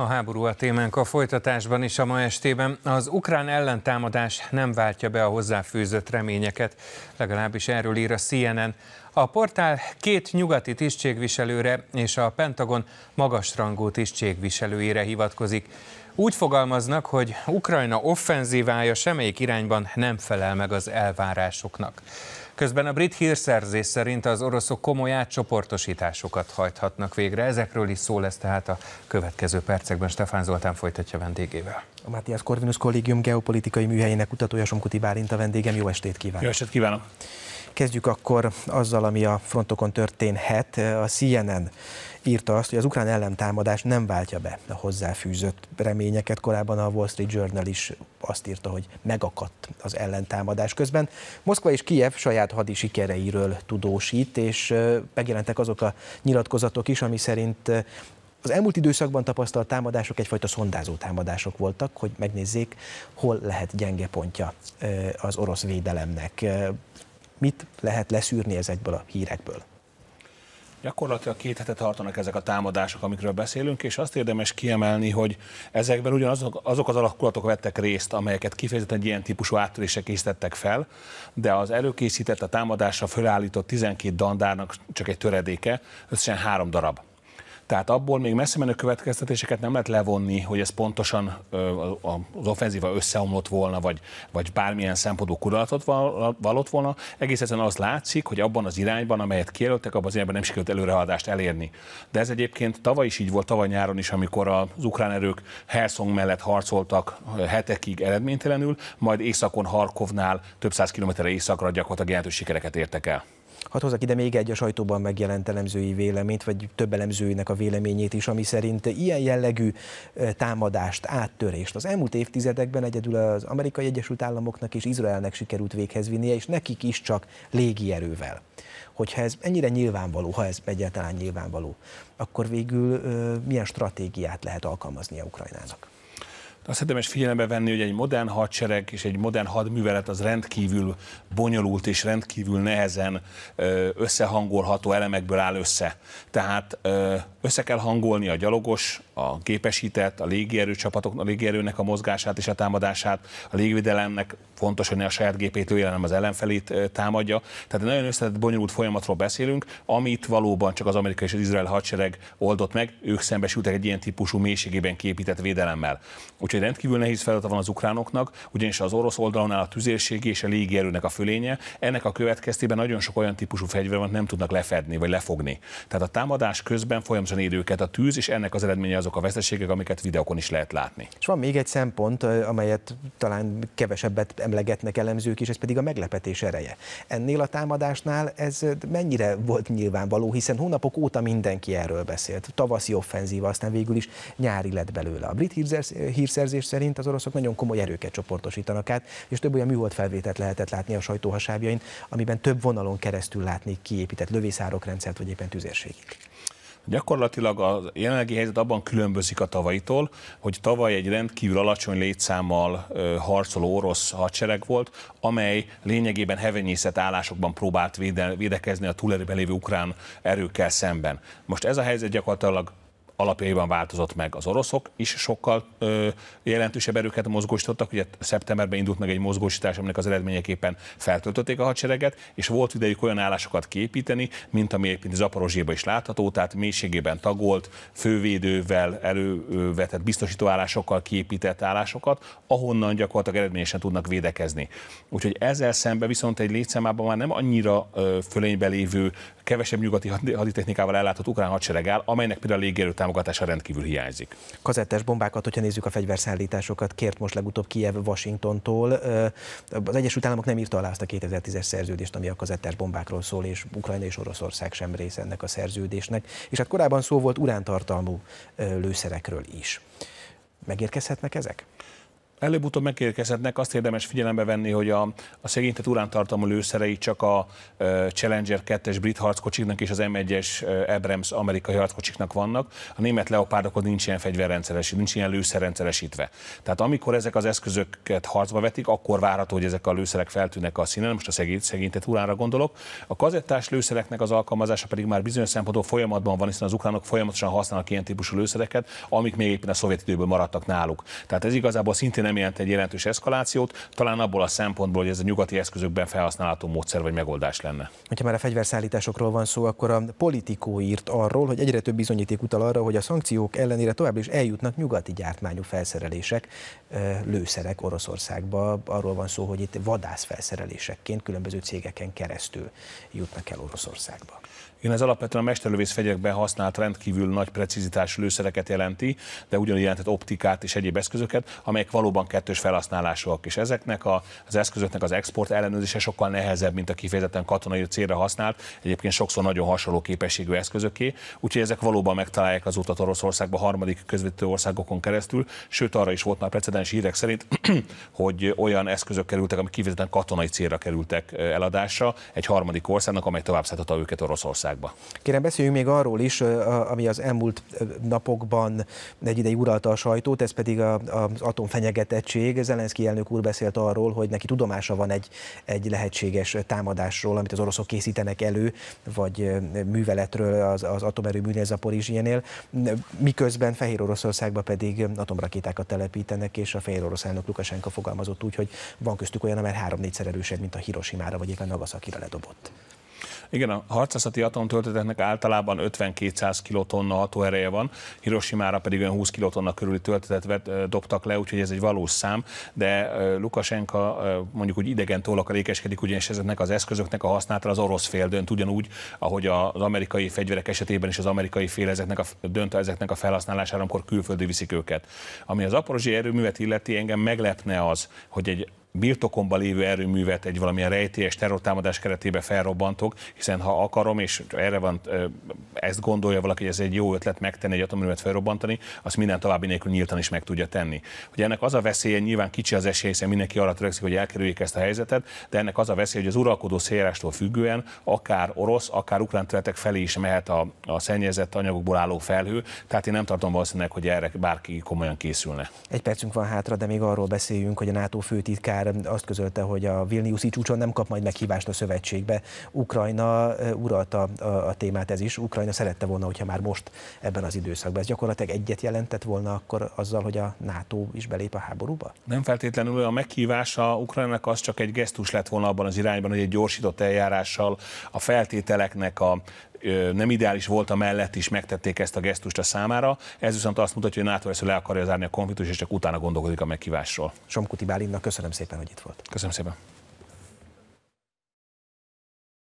A háború a témánk a folytatásban is a ma estében. Az ukrán ellentámadás nem váltja be a hozzáfűzött reményeket, legalábbis erről ír a CNN. A portál két nyugati tisztségviselőre és a Pentagon magasrangú tisztségviselőjére hivatkozik. Úgy fogalmaznak, hogy Ukrajna offenzívája semmelyik irányban nem felel meg az elvárásoknak. Közben a brit hírszerzés szerint az oroszok komoly átcsoportosításokat hajthatnak végre. Ezekről is szó lesz tehát a következő percekben. Stefán Zoltán folytatja vendégével. A Matthias Corvinus Kollégium geopolitikai műhelyének kutatója Somkuti Bálint a vendégem. Jó estét kívánok! Jó estét kívánok! Kezdjük akkor azzal, ami a frontokon történhet. A CNN írta azt, hogy az ukrán ellentámadás nem váltja be a hozzáfűzött reményeket. Korábban a Wall Street Journal is azt írta, hogy megakadt az ellentámadás közben. Moszkva és Kiev saját hadi sikereiről tudósít, és megjelentek azok a nyilatkozatok is, ami szerint az elmúlt időszakban tapasztalt támadások egyfajta szondázó támadások voltak, hogy megnézzék, hol lehet gyenge pontja az orosz védelemnek. Mit lehet leszűrni ezekből a hírekből? Gyakorlatilag két hete tartanak ezek a támadások, amikről beszélünk, és azt érdemes kiemelni, hogy ezekben ugyanazok azok az alakulatok vettek részt, amelyeket kifejezetten egy ilyen típusú áttörések készítettek fel, de az előkészített, a támadásra fölállított 12 dandárnak csak egy töredéke, összesen három darab. Tehát abból még messze menő következtetéseket nem lehet levonni, hogy ez pontosan az offenzíva összeomlott volna, vagy, vagy bármilyen szempontú kudalatot valott volna. Egész egyszerűen az látszik, hogy abban az irányban, amelyet kijelöltek, abban az irányban nem sikerült előrehaladást elérni. De ez egyébként tavaly is így volt, tavaly nyáron is, amikor az ukrán erők Herszong mellett harcoltak hetekig eredménytelenül, majd északon Harkovnál több száz kilométerre északra gyakorlatilag jelentős sikereket értek el. Hadd hozzak ide még egy a sajtóban megjelent elemzői véleményt, vagy több elemzőinek a véleményét is, ami szerint ilyen jellegű támadást, áttörést az elmúlt évtizedekben egyedül az amerikai Egyesült Államoknak és Izraelnek sikerült véghez vinnie, és nekik is csak légierővel. Hogyha ez ennyire nyilvánvaló, ha ez egyáltalán nyilvánvaló, akkor végül milyen stratégiát lehet alkalmazni a Ukrajnának? Azt érdemes figyelembe venni, hogy egy modern hadsereg és egy modern hadművelet az rendkívül bonyolult és rendkívül nehezen összehangolható elemekből áll össze. Tehát össze kell hangolni a gyalogos a gépesített, a légierő csapatok, a légierőnek a mozgását és a támadását, a légvédelemnek fontos, hogy ne a saját gépét lője, hanem az ellenfelét támadja. Tehát egy nagyon összetett, bonyolult folyamatról beszélünk, amit valóban csak az amerikai és az izrael hadsereg oldott meg, ők szembesültek egy ilyen típusú mélységében képített védelemmel. Úgyhogy rendkívül nehéz feladata van az ukránoknak, ugyanis az orosz oldalon áll a tüzérség és a légierőnek a fölénye, ennek a következtében nagyon sok olyan típusú fegyver van, nem tudnak lefedni vagy lefogni. Tehát a támadás közben folyamatosan érőket a tűz, és ennek az eredménye az azok a veszteségek, amiket videókon is lehet látni. És van még egy szempont, amelyet talán kevesebbet emlegetnek elemzők is, ez pedig a meglepetés ereje. Ennél a támadásnál ez mennyire volt nyilvánvaló, hiszen hónapok óta mindenki erről beszélt. Tavaszi offenzíva, aztán végül is nyári lett belőle. A brit hírszerzés szerint az oroszok nagyon komoly erőket csoportosítanak át, és több olyan műhold felvételt lehetett látni a sajtóhasábjain, amiben több vonalon keresztül látni kiépített lövészárok rendszert vagy éppen tüzérségét. Gyakorlatilag a jelenlegi helyzet abban különbözik a tavalytól, hogy tavaly egy rendkívül alacsony létszámmal harcoló orosz hadsereg volt, amely lényegében hevenyészet állásokban próbált védekezni a túlerőben lévő ukrán erőkkel szemben. Most ez a helyzet gyakorlatilag alapjaiban változott meg. Az oroszok is sokkal ö, jelentősebb erőket mozgósítottak, ugye szeptemberben indult meg egy mozgósítás, aminek az eredményeképpen feltöltötték a hadsereget, és volt idejük olyan állásokat képíteni, mint ami egyébként Zaporozséba is látható, tehát mélységében tagolt, fővédővel elővetett biztosító állásokkal képített állásokat, ahonnan gyakorlatilag eredményesen tudnak védekezni. Úgyhogy ezzel szemben viszont egy létszámában már nem annyira fölénybe lévő, kevesebb nyugati haditechnikával ellátott ukrán hadsereg áll, amelynek például a légierő támogatása rendkívül hiányzik. Kazettás bombákat, hogyha nézzük a fegyverszállításokat, kért most legutóbb Kiev Washingtontól. Az Egyesült Államok nem írta alá azt a 2010-es szerződést, ami a kazettás bombákról szól, és Ukrajna és Oroszország sem része ennek a szerződésnek. És hát korábban szó volt urántartalmú lőszerekről is. Megérkezhetnek ezek? előbb-utóbb megérkezhetnek, azt érdemes figyelembe venni, hogy a, a urán tartalmú lőszerei csak a Challenger 2-es brit harckocsiknak és az M1-es Abrams amerikai harckocsiknak vannak. A német leopárdokon nincs ilyen fegyverrendszeresítve, nincs ilyen lőszerrendszeresítve. Tehát amikor ezek az eszközöket harcba vetik, akkor várható, hogy ezek a lőszerek feltűnnek a színen, most a szegény, szegénytett uránra gondolok. A kazettás lőszereknek az alkalmazása pedig már bizonyos szempontból folyamatban van, hiszen az ukránok folyamatosan használnak ilyen típusú lőszereket, amik még éppen a szovjet időből maradtak náluk. Tehát ez igazából szintén nem jelent egy jelentős eszkalációt, talán abból a szempontból, hogy ez a nyugati eszközökben felhasználható módszer vagy megoldás lenne. Ha már a fegyverszállításokról van szó, akkor a politikó írt arról, hogy egyre több bizonyíték utal arra, hogy a szankciók ellenére tovább is eljutnak nyugati gyártmányú felszerelések, lőszerek Oroszországba. Arról van szó, hogy itt vadászfelszerelésekként különböző cégeken keresztül jutnak el Oroszországba. Én ez alapvetően a mesterlövész fegyekben használt rendkívül nagy precizitás lőszereket jelenti, de ugyanúgy jelentett optikát és egyéb eszközöket, amelyek valóban kettős felhasználásúak. És ezeknek a, az eszközöknek az export ellenőrzése sokkal nehezebb, mint a kifejezetten katonai célra használt, egyébként sokszor nagyon hasonló képességű eszközöké, úgyhogy ezek valóban megtalálják az utat Oroszországba harmadik közvetítő országokon keresztül, sőt arra is volt már precedens hírek szerint, hogy olyan eszközök kerültek, amik kifejezetten katonai célra kerültek eh, eladásra egy harmadik országnak, amely tovább őket Oroszország országba. Kérem, beszéljünk még arról is, ami az elmúlt napokban egy ideig uralta a sajtót, ez pedig az atomfenyegetettség. Zelenszky elnök úr beszélt arról, hogy neki tudomása van egy, egy lehetséges támadásról, amit az oroszok készítenek elő, vagy műveletről az, az atomerőműnél, Zaporizsiénél, miközben Fehér Oroszországba pedig atomrakétákat telepítenek, és a Fehér Orosz elnök Lukasenka fogalmazott úgy, hogy van köztük olyan, amely három négyszer erősebb, mint a Hiroshima-ra vagy éppen Nagasaki-ra ledobott. Igen, a harcászati atomtölteteknek általában 50-200 kilotonna hatóereje van, Hiroshima-ra pedig olyan 20 kilotonna körüli töltetet dobtak le, úgyhogy ez egy valós szám, de Lukasenka mondjuk úgy idegen tollakkal ékeskedik, ugyanis ezeknek az eszközöknek a használata az orosz fél dönt, ugyanúgy, ahogy az amerikai fegyverek esetében is az amerikai fél ezeknek a, dönt ezeknek a felhasználására, amikor külföldi viszik őket. Ami az aporozsi erőművet illeti, engem meglepne az, hogy egy birtokomban lévő erőművet egy valamilyen rejtélyes terrortámadás keretében felrobbantok, hiszen ha akarom, és erre van, ezt gondolja valaki, hogy ez egy jó ötlet megtenni, egy atomerőművet felrobbantani, azt minden további nélkül nyíltan is meg tudja tenni. Hogy ennek az a veszélye, nyilván kicsi az esély, hiszen mindenki arra törekszik, hogy elkerüljék ezt a helyzetet, de ennek az a veszélye, hogy az uralkodó széjárástól függően akár orosz, akár ukrán területek felé is mehet a, a szennyezett anyagokból álló felhő, tehát én nem tartom valószínűleg, hogy erre bárki komolyan készülne. Egy percünk van hátra, de még arról beszéljünk, hogy a NATO főtitkár akár azt közölte, hogy a Vilniuszi csúcson nem kap majd meghívást a szövetségbe. Ukrajna uralta a témát ez is. Ukrajna szerette volna, hogyha már most ebben az időszakban. Ez gyakorlatilag egyet jelentett volna akkor azzal, hogy a NATO is belép a háborúba? Nem feltétlenül a meghívás a Ukrajnának az csak egy gesztus lett volna abban az irányban, hogy egy gyorsított eljárással a feltételeknek a nem ideális volt a mellett is megtették ezt a gesztust a számára. Ez viszont azt mutatja, hogy NATO le akarja zárni a konfliktus, és csak utána gondolkodik a meghívásról. Somkuti Bálinnak köszönöm szépen szépen, hogy itt volt. Köszönöm szépen.